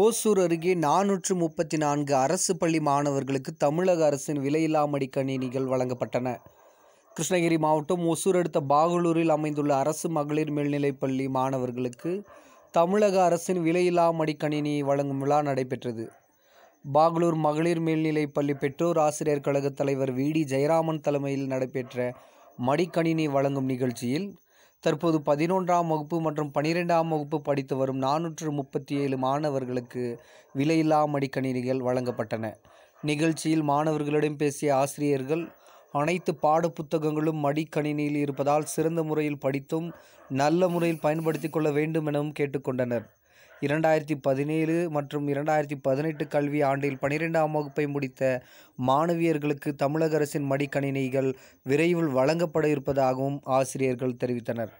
ஓசூர் அருகே நானூற்று முப்பத்தி நான்கு அரசு பள்ளி மாணவர்களுக்கு தமிழக அரசின் விலையில்லா மடிக்கணினிகள் வழங்கப்பட்டன கிருஷ்ணகிரி மாவட்டம் ஒசூர் அடுத்த பாகலூரில் அமைந்துள்ள அரசு மகளிர் மேல்நிலைப்பள்ளி மாணவர்களுக்கு தமிழக அரசின் விலையில்லா மடிக்கணினி வழங்கும் விழா நடைபெற்றது பாகலூர் மகளிர் மேல்நிலைப்பள்ளி பெற்றோர் ஆசிரியர் கழக தலைவர் வி டி ஜெயராமன் தலைமையில் நடைபெற்ற மடிக்கணினி வழங்கும் நிகழ்ச்சியில் தற்போது பதினொன்றாம் வகுப்பு மற்றும் பனிரெண்டாம் வகுப்பு படித்து வரும் நானூற்று முப்பத்தி ஏழு மாணவர்களுக்கு விலையில்லா மடிக்கணினிகள் வழங்கப்பட்டன நிகழ்ச்சியில் மாணவர்களிடம் பேசிய ஆசிரியர்கள் அனைத்து பாட புத்தகங்களும் மடிக்கணினியில் இருப்பதால் சிறந்த முறையில் படித்தும் நல்ல முறையில் பயன்படுத்தி கொள்ள வேண்டும் எனவும் கேட்டுக்கொண்டனர் இரண்டாயிரத்தி பதினேழு மற்றும் இரண்டாயிரத்தி பதினெட்டு கல்வி ஆண்டில் பனிரெண்டாம் வகுப்பை முடித்த மாணவியர்களுக்கு தமிழக அரசின் மடிக்கணினிகள் விரைவில் வழங்கப்பட இருப்பதாகவும் ஆசிரியர்கள் தெரிவித்தனர்